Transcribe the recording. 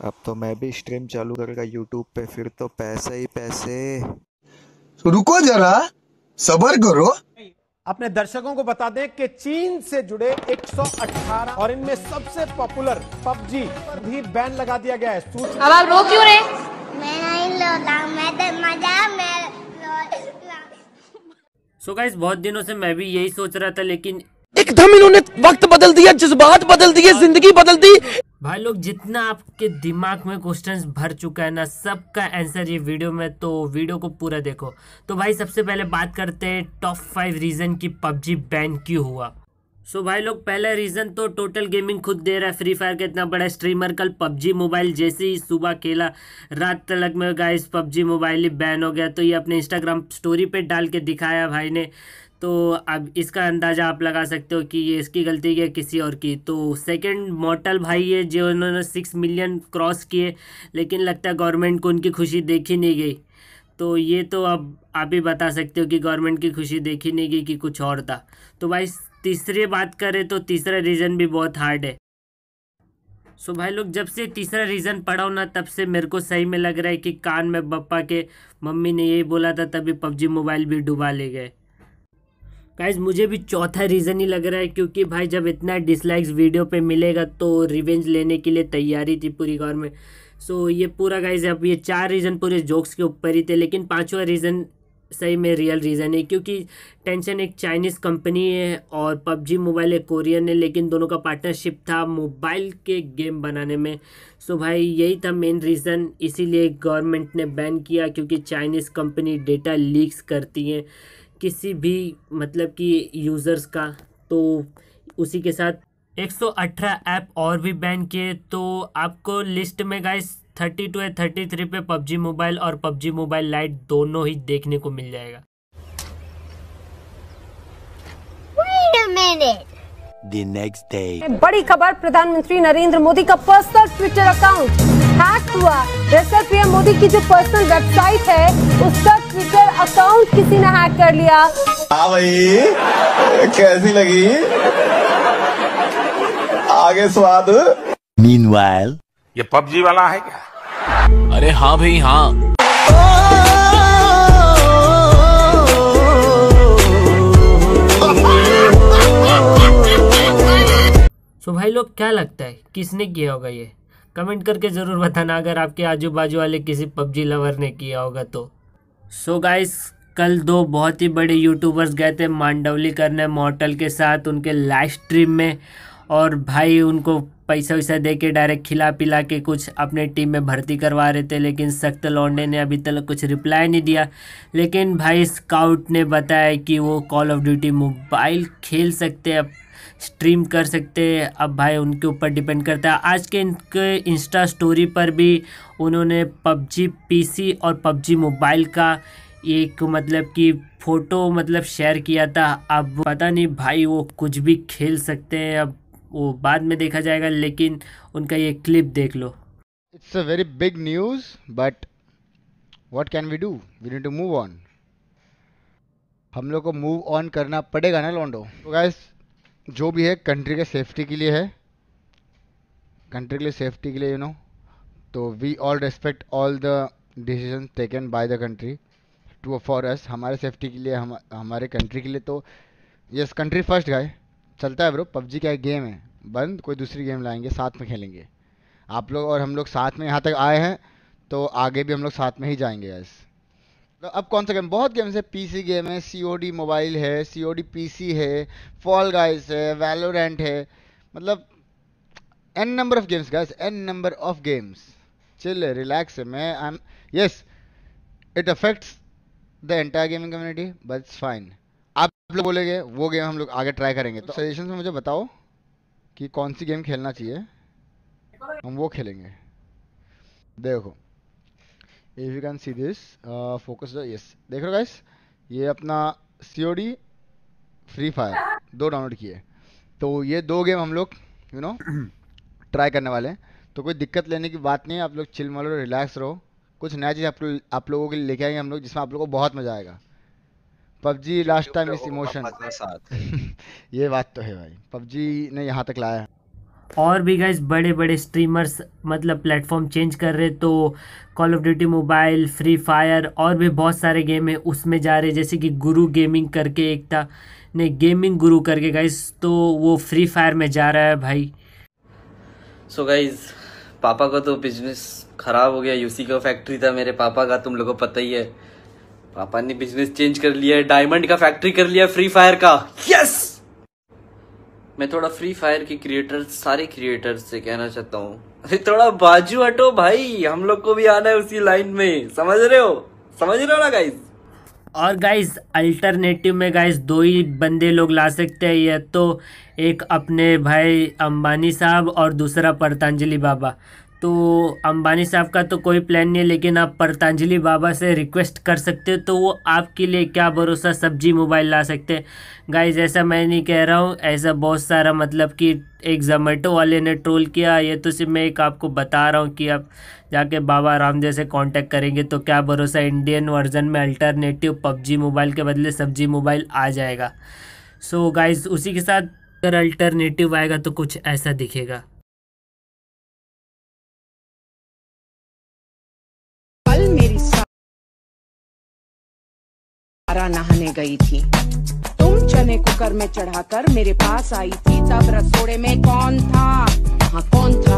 अब तो मैं भी स्ट्रीम चालू करेगा यूट्यूब पे फिर तो पैसे ही पैसे तो रुको जरा सबर करो अपने दर्शकों को बता दें कि चीन से जुड़े 118 और इनमें सबसे पॉपुलर पबजी पर भी बैन लगा दिया गया है सूच अब आप रो क्यों रहे मैं नहीं सो तो so गाइज बहुत दिनों से मैं भी यही सोच रहा था लेकिन एकदम इन्होंने वक्त बदल दिया जज्बात बदल दिए जिंदगी बदल दी भाई लोग जितना आपके दिमाग में क्वेश्चंस भर चुका है ना सबका आंसर ये वीडियो में तो वीडियो को पूरा देखो तो भाई सबसे पहले बात करते हैं टॉप फाइव रीज़न की पबजी बैन क्यों हुआ सो so भाई लोग पहला रीज़न तो टोटल गेमिंग खुद दे रहा है फ्री फायर का इतना बड़ा स्ट्रीमर कल पबजी मोबाइल जैसे ही सुबह खेला रात तलक में गाइस पबजी मोबाइल ही बैन हो गया तो ये अपने इंस्टाग्राम स्टोरी पे डाल के दिखाया भाई ने तो अब इसका अंदाज़ा आप लगा सकते हो कि ये इसकी गलती है किसी और की तो सेकंड मॉटल भाई है जो उन्होंने सिक्स मिलियन क्रॉस किए लेकिन लगता है गवर्नमेंट को उनकी खुशी देखी नहीं गई तो ये तो अब आप ही बता सकते हो कि गवर्नमेंट की खुशी देखी नहीं गई कि कुछ और था तो भाई तीसरी बात करें तो तीसरा रीज़न भी बहुत हार्ड है सो so भाई लोग जब से तीसरा रीज़न पढ़ाओ ना तब से मेरे को सही में लग रहा है कि कान में पप्पा के मम्मी ने यही बोला था तभी पबजी मोबाइल भी डुबा ले गए गाइज मुझे भी चौथा रीज़न ही लग रहा है क्योंकि भाई जब इतना डिसलाइक्स वीडियो पे मिलेगा तो रिवेंज लेने के लिए तैयारी थी पूरी गौर में सो ये पूरा गाइज अब ये चार रीज़न पूरे जोक्स के ऊपर ही थे लेकिन पाँचवा रीज़न सही में रियल रीज़न है क्योंकि टेंशन एक चाइनीज़ कंपनी है और पबजी मोबाइल एक कोरियन है लेकिन दोनों का पार्टनरशिप था मोबाइल के गेम बनाने में सो भाई यही था मेन रीज़न इसीलिए गवर्नमेंट ने बैन किया क्योंकि चाइनीज़ कंपनी डेटा लीक्स करती हैं किसी भी मतलब कि यूज़र्स का तो उसी के साथ 118 ऐप और भी बैन किए तो आपको लिस्ट में गाइस थर्टी टू या थर्टी थ्री पे पबजी मोबाइल और पबजी मोबाइल लाइट दोनों ही देखने को मिल जाएगा The next day. बड़ी खबर प्रधानमंत्री नरेंद्र मोदी का पर्सनल ट्विटर अकाउंट हैक हुआ दरअसल पीएम मोदी की जो पर्सनल वेबसाइट है उस पर अकाउंट किसी ने हैक कर लिया हाँ भाई कैसी लगी आगे स्वाद मीनवाइल ये पबजी वाला है क्या अरे हाँ भाई हाँ सो तो so भाई लोग क्या लगता है किसने किया होगा ये कमेंट करके ज़रूर बताना अगर आपके आजू बाजू वाले किसी पबजी लवर ने किया होगा तो सो so गाइस कल दो बहुत ही बड़े यूट्यूबर्स गए थे मांडवली करने मॉटल के साथ उनके लाइव स्ट्रीम में और भाई उनको पैसा वैसा दे के डायरेक्ट खिला पिला के कुछ अपने टीम में भर्ती करवा रहे थे लेकिन सख्त लौंडे ने अभी तक कुछ रिप्लाई नहीं दिया लेकिन भाई स्काउट ने बताया कि वो कॉल ऑफ ड्यूटी मोबाइल खेल सकते हैं स्ट्रीम कर सकते हैं अब भाई उनके ऊपर डिपेंड करता है आज के इनके इंस्टा स्टोरी पर भी उन्होंने पबजी पीसी और पबजी मोबाइल का एक मतलब कि फ़ोटो मतलब शेयर किया था अब पता नहीं भाई वो कुछ भी खेल सकते हैं अब वो बाद में देखा जाएगा लेकिन उनका ये क्लिप देख लो it's a very big news but what can we do we need to move on हम लोग को मूव ऑन करना पड़ेगा ना लॉन्डो तो गाइस जो भी है कंट्री के सेफ्टी के लिए है कंट्री के लिए सेफ्टी के लिए यू नो तो we all respect all the decision taken by the country to for us हमारे सेफ्टी के लिए हम हमारे कंट्री के लिए तो यस कंट्री फर्स्ट गए चलता है ब्रो पबजी का एक गेम है बंद कोई दूसरी गेम लाएंगे साथ में खेलेंगे आप लोग और हम लोग साथ में यहाँ तक आए हैं तो आगे भी हम लोग साथ में ही जाएंगे यस तो अब कौन सा गेम बहुत गेम्स है पीसी गेम है सीओडी मोबाइल है सीओडी पीसी है फॉल गाइस है वैलोरेंट है मतलब N number of games guys N number of games chill relax मैं I am yes it affects the entire gaming community but it's fine आप लोग बोलेंगे वो गेम हम लोग आगे ट्राई करेंगे तो सजेशन में मुझे बताओ कि कौन सी गेम खेलना चाहिए हम वो खेलेंगे देखो if you can see this focus yes देख रहे हो गाइस ये अपना डी फ्री फायर दो डाउनलोड किए तो ये दो गेम हम लोग यू नो ट्राई करने वाले हैं तो कोई दिक्कत लेने की बात नहीं है आप लोग चिल मारो रिलैक्स रहो कुछ नया चीज़ आप लोग आप लोगों के लिए लेके आएंगे हम लोग जिसमें आप लोगों को बहुत मज़ा आएगा पबजी लास्ट टाइम इस इमोशन ये बात तो है भाई पबजी ने यहाँ तक लाया और भी गाइज बड़े बड़े स्ट्रीमर्स मतलब प्लेटफॉर्म चेंज कर रहे तो Call of Duty mobile Free Fire और भी बहुत सारे गेम है उसमें जा रहे जैसे कि गुरु गेमिंग करके एक था नहीं गेमिंग गुरु करके गाइज तो वो फ्री फायर में जा रहा है भाई सो so गाइज पापा का तो बिजनेस खराब हो गया यूसी का फैक्ट्री था मेरे पापा का तुम लोगों को पता ही है पापा ने बिजनेस चेंज कर लिया डायमंड का फैक्ट्री कर लिया फ्री फायर का यस yes! मैं थोड़ा फ्री फायर के क्रिएटर सारे क्रिएटर से कहना चाहता हूँ अरे थोड़ा बाजू हटो भाई हम लोग को भी आना है उसी लाइन में समझ रहे हो समझ रहे हो ना गाइज और गाइज अल्टरनेटिव में गाइज दो ही बंदे लोग ला सकते हैं यह तो एक अपने भाई अंबानी साहब और दूसरा पतंजलि बाबा तो अंबानी साहब का तो कोई प्लान नहीं है लेकिन आप पतंजलि बाबा से रिक्वेस्ट कर सकते हो तो वो आपके लिए क्या भरोसा सब्जी मोबाइल ला सकते गाइज ऐसा मैं नहीं कह रहा हूँ ऐसा बहुत सारा मतलब कि एक जोमेटो वाले ने ट्रोल किया ये तो सिर्फ मैं एक आपको बता रहा हूँ कि आप जाके बाबा रामदेव से कांटेक्ट करेंगे तो क्या भरोसा इंडियन वर्जन में अल्टरनेटिव पबजी मोबाइल के बदले सब्जी मोबाइल आ जाएगा सो so गाइज उसी के साथ अगर अल्टरनेटिव आएगा तो कुछ ऐसा दिखेगा धारा नहाने गई थी तुम चने कुकर में चढ़ाकर मेरे पास आई थी तब रसोड़े में कौन था हाँ कौन था